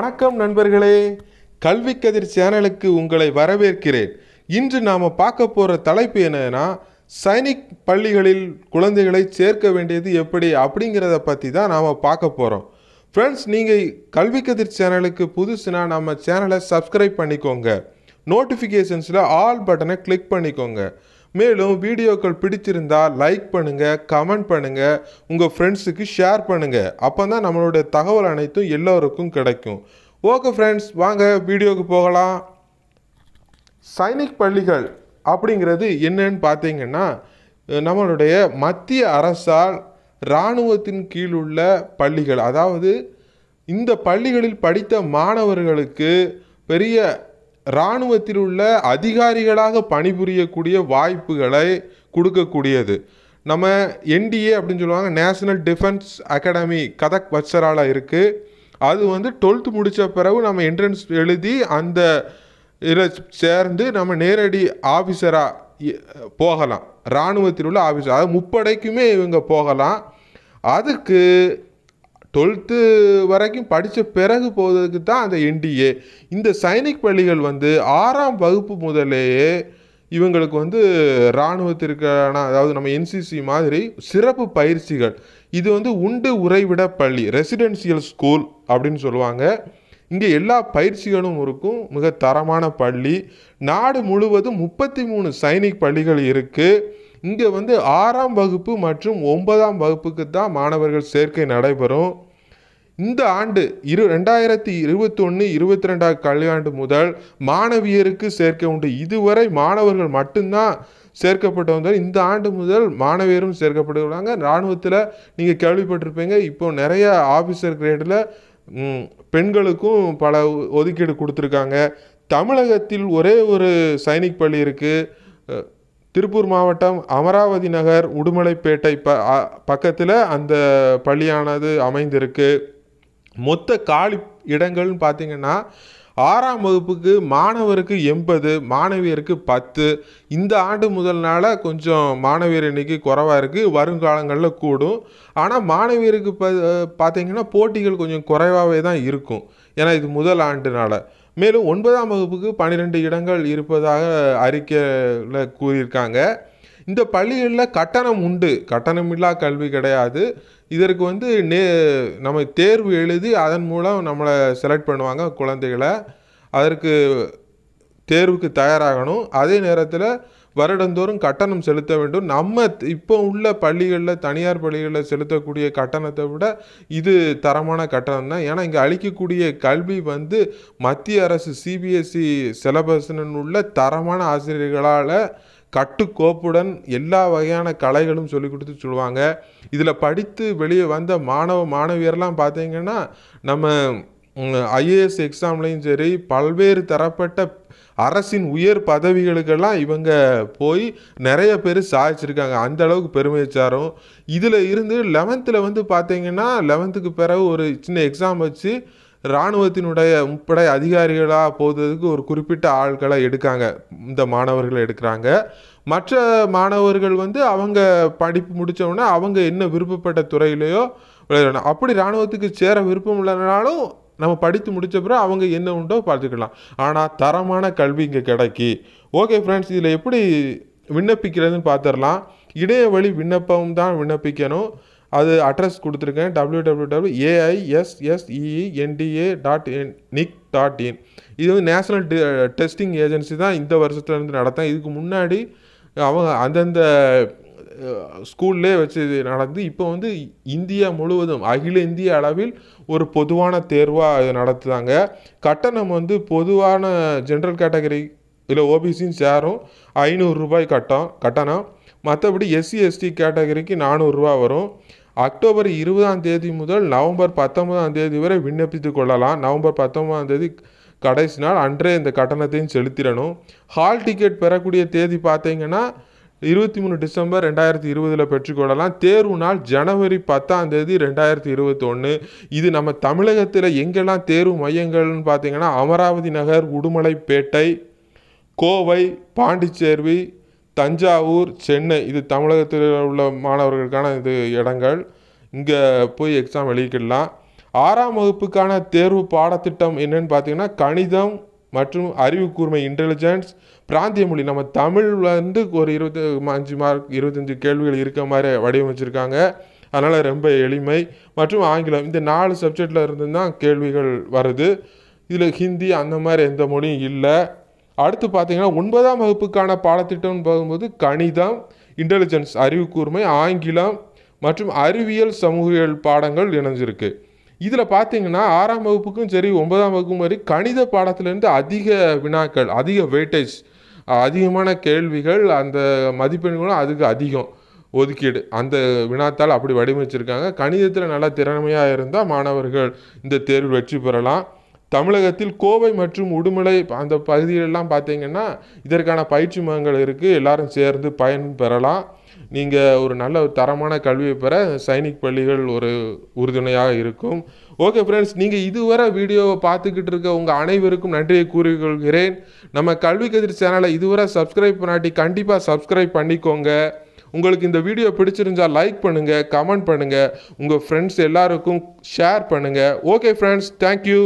வணக்கம் நண்பர்களே கல்வி கதிர் சேனலுக்கு உங்களை வரவேற்கிறேன் இன்று நாம் பார்க்க போகிற தலைப்பு என்னன்னா சைனிக் பள்ளிகளில் குழந்தைகளை சேர்க்க வேண்டியது எப்படி அப்படிங்கிறத பற்றி தான் நாம் பார்க்க போகிறோம் ஃப்ரெண்ட்ஸ் நீங்கள் கல்வி கதிர் சேனலுக்கு புதுசுனா நம்ம சேனலை சப்ஸ்கிரைப் பண்ணிக்கோங்க நோட்டிஃபிகேஷன்ஸில் ஆல் பட்டனை கிளிக் பண்ணிக்கோங்க மேலும் வீடியோக்கள் பிடிச்சிருந்தால் லைக் பண்ணுங்கள் கமெண்ட் பண்ணுங்கள் உங்கள் ஃப்ரெண்ட்ஸுக்கு ஷேர் பண்ணுங்கள் அப்போ தான் நம்மளுடைய தகவல் அனைத்தும் எல்லோருக்கும் கிடைக்கும் ஓகே ஃப்ரெண்ட்ஸ் வாங்க வீடியோவுக்கு போகலாம் சைனிக் பள்ளிகள் அப்படிங்கிறது என்னன்னு பார்த்தீங்கன்னா நம்மளுடைய மத்திய அரசால் இராணுவத்தின் உள்ள பள்ளிகள் அதாவது இந்த பள்ளிகளில் படித்த மாணவர்களுக்கு பெரிய இராணுவத்தில் உள்ள அதிகாரிகளாக பணிபுரியக்கூடிய வாய்ப்புகளை கொடுக்கக்கூடியது நம்ம என்டிஏ அப்படின்னு சொல்லுவாங்க நேஷ்னல் டிஃபென்ஸ் அகாடமி கதக் வச்சரால் இருக்குது அது வந்து டுவெல்த் முடித்த பிறகு நம்ம என்ட்ரன்ஸ் எழுதி அந்த இதில் சேர்ந்து நம்ம நேரடி ஆஃபீஸராக போகலாம் இராணுவத்தில் உள்ள ஆஃபீஸர் அது முப்படைக்குமே இவங்க போகலாம் அதுக்கு டுவெல்த்து வரைக்கும் படித்த பிறகு போகிறதுக்கு தான் அந்த என்டிஏ இந்த சைனிக் பள்ளிகள் வந்து ஆறாம் வகுப்பு முதலேயே இவங்களுக்கு வந்து இராணுவத்திற்கான அதாவது நம்ம என்சிசி மாதிரி சிறப்பு பயிற்சிகள் இது வந்து உண்டு உறைவிட பள்ளி ரெசிடென்சியல் ஸ்கூல் அப்படின்னு சொல்லுவாங்க இங்கே எல்லா பயிற்சிகளும் இருக்கும் மிக தரமான பள்ளி நாடு முழுவதும் முப்பத்தி மூணு சைனிக் பள்ளிகள் இருக்குது இங்கே வந்து ஆறாம் வகுப்பு மற்றும் ஒன்பதாம் வகுப்புக்கு தான் மாணவர்கள் சேர்க்கை நடைபெறும் இந்த ஆண்டு இரு ரெண்டாயிரத்தி இருபத்தொன்று இருபத்தி ரெண்டாவது கல்வியாண்டு முதல் மாணவியருக்கு சேர்க்கை உண்டு இதுவரை மாணவர்கள் மட்டும்தான் சேர்க்கப்பட்டு வந்தால் இந்த ஆண்டு முதல் மாணவியரும் சேர்க்கப்பட்டுள்ளாங்க இராணுவத்தில் நீங்கள் கேள்விப்பட்டிருப்பீங்க இப்போ நிறைய ஆஃபீஸர் கிரேடில் பெண்களுக்கும் பல ஒதுக்கீடு கொடுத்துருக்காங்க தமிழகத்தில் ஒரே ஒரு சைனிக் பள்ளி இருக்குது திருப்பூர் மாவட்டம் அமராவதி நகர் உடுமலைப்பேட்டை ப பக்கத்தில் அந்த பள்ளியானது அமைந்திருக்கு மொத்த காலி இடங்கள்னு பார்த்திங்கன்னா ஆறாம் வகுப்புக்கு மாணவருக்கு எண்பது மாணவியருக்கு பத்து இந்த ஆண்டு முதல்னால கொஞ்சம் மாணவியர் எண்ணிக்கை குறவாக இருக்குது வருங்காலங்களில் கூடும் ஆனால் மாணவியருக்கு ப பார்த்திங்கன்னா போட்டிகள் கொஞ்சம் குறைவாகவே தான் இருக்கும் ஏன்னா இது முதல் ஆண்டுனால் மேலும் ஒன்பதாம் வகுப்புக்கு பன்னிரெண்டு இடங்கள் இருப்பதாக அறிக்கையில் கூறியிருக்காங்க இந்த பள்ளிகளில் கட்டணம் உண்டு கட்டணமில்லா கல்வி கிடையாது இதற்கு வந்து நே நம்ம தேர்வு எழுதி அதன் மூலம் நம்மளை செலக்ட் பண்ணுவாங்க குழந்தைகளை அதற்கு தேர்வுக்கு தயாராகணும் அதே நேரத்தில் வருடந்தோறும் கட்டணம் செலுத்த வேண்டும் நம்ம இப்போ உள்ள பள்ளிகளில் தனியார் பள்ளிகளில் செலுத்தக்கூடிய கட்டணத்தை விட இது தரமான கட்டணம் தான் ஏன்னா இங்கே அளிக்கக்கூடிய கல்வி வந்து மத்திய அரசு சிபிஎஸ்சி e சிலபஸ்னு உள்ள தரமான ஆசிரியர்களால் கட்டுக்கோப்புடன் எல்லா வகையான கலைகளும் சொல்லி கொடுத்து சொல்லுவாங்க இதில் படித்து வெளியே வந்த மாணவ மாணவியர்லாம் பார்த்தீங்கன்னா நம்ம ஐஏஎஸ் எக்ஸாம்லேயும் சரி பல்வேறு தரப்பட்ட அரசின் உயர் பதவிகளுக்கெல்லாம் இவங்க போய் நிறைய பேர் சாதிச்சிருக்காங்க அந்த அளவுக்கு பெருமை இதில் இருந்து லெவன்த்தில் வந்து பார்த்தீங்கன்னா லெவன்த்துக்கு பிறகு ஒரு சின்ன எக்ஸாம் வச்சு இராணுவத்தினுடைய முப்படை அதிகாரிகளாக போகிறதுக்கு ஒரு குறிப்பிட்ட ஆட்களை எடுக்காங்க இந்த மாணவர்களை எடுக்கிறாங்க மற்ற மாணவர்கள் வந்து அவங்க படிப்பு முடித்தவுடனே அவங்க என்ன விருப்பப்பட்ட துறையிலையோ விளையாடணும் அப்படி இராணுவத்துக்கு சேர விருப்பம் இல்லைனாலும் நம்ம படித்து முடித்த பிறகு அவங்க என்ன உண்டோ பார்த்துக்கலாம் ஆனால் தரமான கல்வி இங்கே கிடைக்கி ஓகே ஃப்ரெண்ட்ஸ் இதில் எப்படி விண்ணப்பிக்கிறதுன்னு பார்த்துடலாம் இணைய வழி விண்ணப்பம் தான் விண்ணப்பிக்கணும் அது அட்ரஸ் கொடுத்துருக்கேன் W W W AISSENDA dot N nic dot in இது வந்து நேஷனல் டெஸ்டிங் ஏஜென்சி தான் இந்த வருஷத்துலேருந்து நடத்தேன் இதுக்கு முன்னாடி அவங்க அந்தந்த ஸ்கூல்லே வச்சு நடந்து இப்போ வந்து இந்தியா முழுவதும் அகில இந்திய அளவில் ஒரு பொதுவான தேர்வாக இது நடத்துதாங்க கட்டணம் வந்து பொதுவான ஜென்ரல் கேட்டகரி இல்லை ஓபிசின்னு சேரும் ஐநூறுரூபாய் கட்டம் கட்டணம் மற்றபடி எஸ்சி எஸ்டி கேட்டகரிக்கு நானூறுரூவா வரும் அக்டோபர் இருபதாம் தேதி முதல் நவம்பர் பத்தொன்பதாம் தேதி வரை விண்ணப்பித்து கொள்ளலாம் நவம்பர் பத்தொன்பதாம் தேதி கடைசி நாள் அன்றே இந்த கட்டணத்தையும் செலுத்திடணும் ஹால் டிக்கெட் பெறக்கூடிய தேதி பார்த்தீங்கன்னா இருபத்தி மூணு டிசம்பர் ரெண்டாயிரத்தி இருபதில் பெற்றுக்கொள்ளலாம் தேர்வு நாள் ஜனவரி பத்தாம் தேதி ரெண்டாயிரத்தி இருபத்தொன்று இது நம்ம தமிழகத்தில் எங்கெல்லாம் தேர்வு மையங்கள்னு பார்த்தீங்கன்னா அமராவதி நகர் உடுமலைப்பேட்டை கோவை பாண்டிச்சேர்வி தஞ்சாவூர் சென்னை இது தமிழகத்தில் உள்ள மாணவர்களுக்கான இது இடங்கள் இங்கே போய் எக்ஸாம் வெளியிடலாம் ஆறாம் வகுப்புக்கான தேர்வு பாடத்திட்டம் என்னன்னு பார்த்தீங்கன்னா கணிதம் மற்றும் அறிவு கூர்மை இன்டெலிஜென்ஸ் பிராந்திய மொழி நம்ம தமிழ் வந்து ஒரு இருபத்தி அஞ்சு மார்க் இருபத்தஞ்சு கேள்விகள் இருக்க மாதிரி வடிவமைச்சிருக்காங்க அதனால் ரொம்ப எளிமை மற்றும் ஆங்கிலம் இந்த நாலு சப்ஜெக்டில் இருந்து தான் கேள்விகள் வருது இதில் ஹிந்தி அந்த மாதிரி எந்த மொழியும் இல்லை அடுத்து பார்த்தீங்கன்னா ஒன்பதாம் வகுப்புக்கான பாடத்திட்டம்னு பார்க்கும்போது கணிதம் இன்டெலிஜென்ஸ் அறிவு கூர்மை ஆங்கிலம் மற்றும் அறிவியல் சமூகியல் பாடங்கள் இணைஞ்சிருக்கு இதில் பார்த்தீங்கன்னா ஆறாம் வகுப்புக்கும் சரி ஒன்பதாம் வகுப்பு மாதிரி கணித பாடத்துலேருந்து அதிக வினாக்கள் அதிக வெயிட்டேஜ் அதிகமான கேள்விகள் அந்த மதிப்பெண்களும் அதுக்கு அதிகம் ஒதுக்கீடு அந்த வினாத்தால் அப்படி வடிவமைச்சிருக்காங்க கணிதத்தில் நல்லா திறமையாக இருந்தால் மாணவர்கள் இந்த தேர்வில் வெற்றி பெறலாம் தமிழகத்தில் கோவை மற்றும் உடுமலை அந்த பகுதிகளெல்லாம் பார்த்தீங்கன்னா இதற்கான பயிற்சி முகங்கள் இருக்குது எல்லாரும் சேர்ந்து பயன் பெறலாம் நீங்கள் ஒரு நல்ல தரமான கல்வியை பெற சைனிக் பள்ளிகள் ஒரு உறுதுணையாக இருக்கும் ஓகே ஃப்ரெண்ட்ஸ் நீங்கள் இதுவரை வீடியோவை பார்த்துக்கிட்டு இருக்க உங்கள் அனைவருக்கும் நன்றியை கூறிக்கொள்கிறேன் நம்ம கல்வி கதிர் சேனலை இதுவரை சப்ஸ்கிரைப் பண்ணாட்டி கண்டிப்பாக சப்ஸ்கிரைப் பண்ணிக்கோங்க உங்களுக்கு இந்த வீடியோ பிடிச்சிருந்தால் லைக் பண்ணுங்கள் கமெண்ட் பண்ணுங்கள் உங்கள் ஃப்ரெண்ட்ஸ் எல்லாருக்கும் ஷேர் பண்ணுங்கள் ஓகே ஃப்ரெண்ட்ஸ் தேங்க்யூ